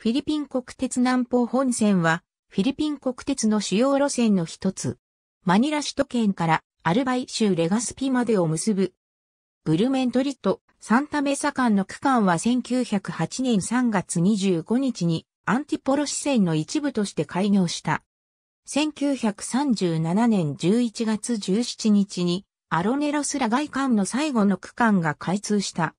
フィリピン国鉄南方本線は、フィリピン国鉄の主要路線の一つ。マニラ首都圏からアルバイ州レガスピまでを結ぶ。ブルメントリとサンタメサ間の区間は1908年3月25日にアンティポロ支線の一部として開業した。1937年11月17日にアロネロスラ外間の最後の区間が開通した。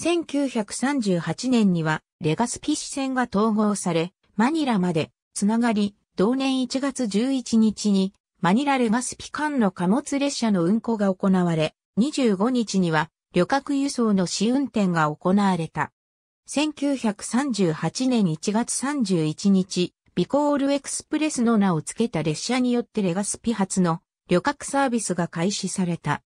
1938年にはレガスピ市線が統合され、マニラまでつながり、同年1月11日にマニラレガスピ間の貨物列車の運行が行われ、25日には旅客輸送の試運転が行われた。1938年1月31日、ビコールエクスプレスの名を付けた列車によってレガスピ発の旅客サービスが開始された。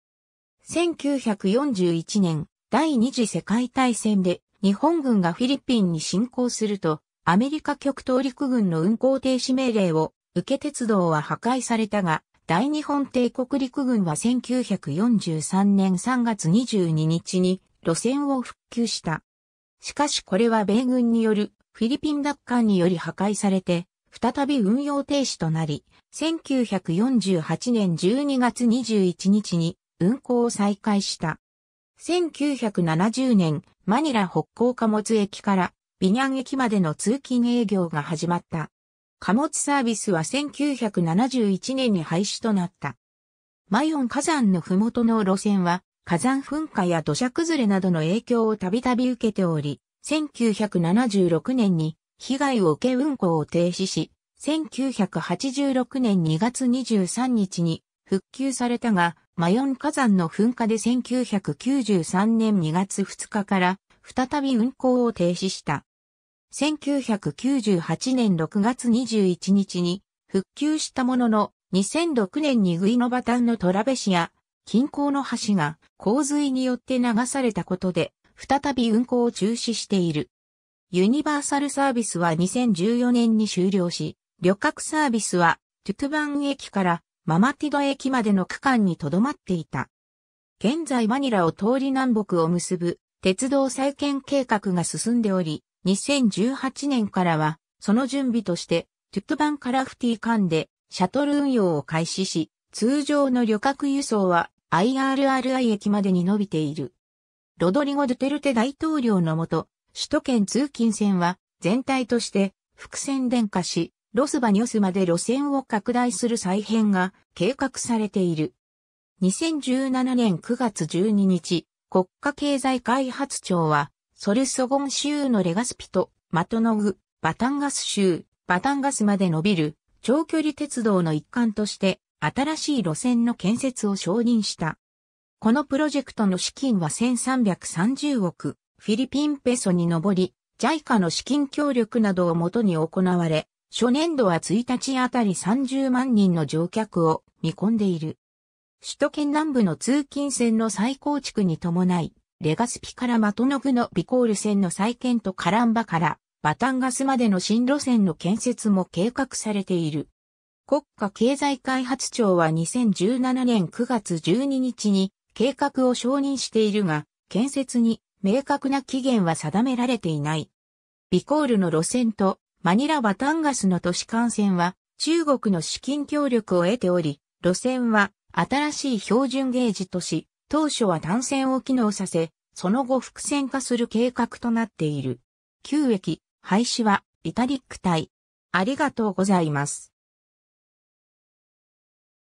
1941年第二次世界大戦で日本軍がフィリピンに侵攻すると、アメリカ極東陸軍の運行停止命令を受け鉄道は破壊されたが、大日本帝国陸軍は1943年3月22日に路線を復旧した。しかしこれは米軍によるフィリピン奪還により破壊されて、再び運用停止となり、1948年12月21日に運行を再開した。1970年、マニラ北港貨物駅からビニャン駅までの通勤営業が始まった。貨物サービスは1971年に廃止となった。マイオン火山のふもとの路線は火山噴火や土砂崩れなどの影響をたびたび受けており、1976年に被害を受け運行を停止し、1986年2月23日に復旧されたが、マヨン火山の噴火で1993年2月2日から再び運行を停止した。1998年6月21日に復旧したものの2006年にグイノバタンのトラベシア近郊の橋が洪水によって流されたことで再び運行を中止している。ユニバーサルサービスは2014年に終了し、旅客サービスはトゥトゥバン駅からママティド駅までの区間に留まっていた。現在マニラを通り南北を結ぶ鉄道再建計画が進んでおり、2018年からはその準備としてトゥクバンカラフティ間でシャトル運用を開始し、通常の旅客輸送は IRRI 駅までに伸びている。ロドリゴ・ドゥテルテ大統領のもと、首都圏通勤線は全体として伏線電化し、ロスバニョスまで路線を拡大する再編が計画されている。2017年9月12日、国家経済開発庁は、ソルソゴン州のレガスピとマトノグ、バタンガス州、バタンガスまで伸びる長距離鉄道の一環として新しい路線の建設を承認した。このプロジェクトの資金は1330億フィリピンペソに上り、JICA の資金協力などをもとに行われ、初年度は1日あたり30万人の乗客を見込んでいる。首都圏南部の通勤線の再構築に伴い、レガスピからマトノグのビコール線の再建とカランバからバタンガスまでの新路線の建設も計画されている。国家経済開発庁は2017年9月12日に計画を承認しているが、建設に明確な期限は定められていない。ビコールの路線とマニラ・バタンガスの都市幹線は中国の資金協力を得ており、路線は新しい標準ゲージとし、当初は単線を機能させ、その後複線化する計画となっている。旧駅、廃止は、イタリック体。ありがとうございます。